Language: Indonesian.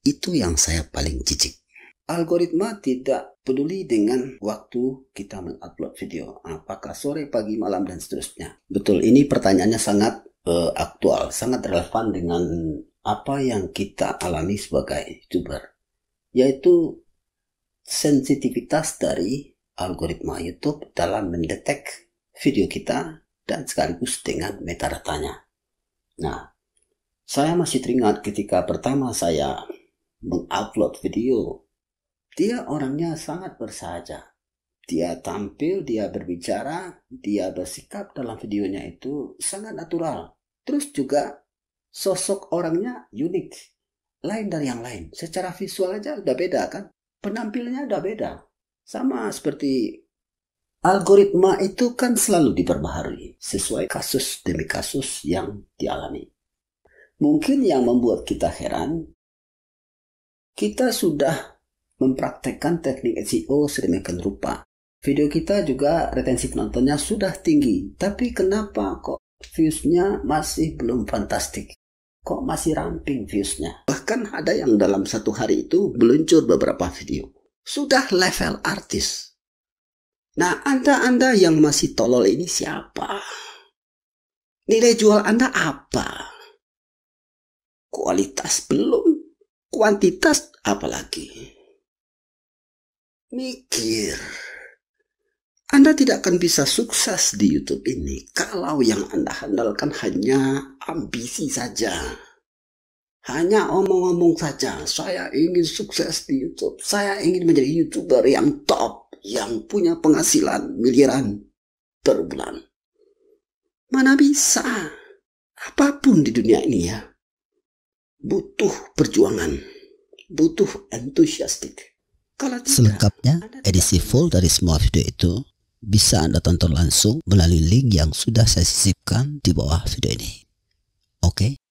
Itu yang saya paling jijik. Algoritma tidak peduli dengan waktu kita mengupload video, apakah sore, pagi, malam, dan seterusnya. Betul, ini pertanyaannya sangat uh, aktual, sangat relevan dengan apa yang kita alami sebagai youtuber, yaitu sensitivitas dari algoritma YouTube dalam mendetek video kita dan sekaligus dengan metadatanya. Nah, saya masih teringat ketika pertama saya mengupload video. Dia orangnya sangat bersahaja. Dia tampil, dia berbicara, dia bersikap dalam videonya itu sangat natural. Terus juga sosok orangnya unik. Lain dari yang lain. Secara visual aja udah beda kan. Penampilnya udah beda. Sama seperti Algoritma itu kan selalu diperbaharui sesuai kasus demi kasus yang dialami. Mungkin yang membuat kita heran kita sudah mempraktekkan teknik SEO sedemikian rupa. Video kita juga retensi penontonnya sudah tinggi, tapi kenapa kok viewsnya masih belum fantastik? Kok masih ramping viewsnya? Bahkan ada yang dalam satu hari itu meluncur beberapa video. Sudah level artis. Nah, Anda-Anda yang masih tolol ini siapa? Nilai jual Anda apa? Kualitas belum kuantitas apalagi. Mikir. Anda tidak akan bisa sukses di YouTube ini kalau yang Anda handalkan hanya ambisi saja. Hanya omong-omong saja, saya ingin sukses di YouTube. Saya ingin menjadi YouTuber yang top, yang punya penghasilan miliaran per bulan. Mana bisa? Apapun di dunia ini ya, butuh perjuangan, butuh entusiastik. Kalau tidak, Selengkapnya edisi full dari semua video itu bisa Anda tonton langsung melalui link yang sudah saya sisipkan di bawah video ini. Oke,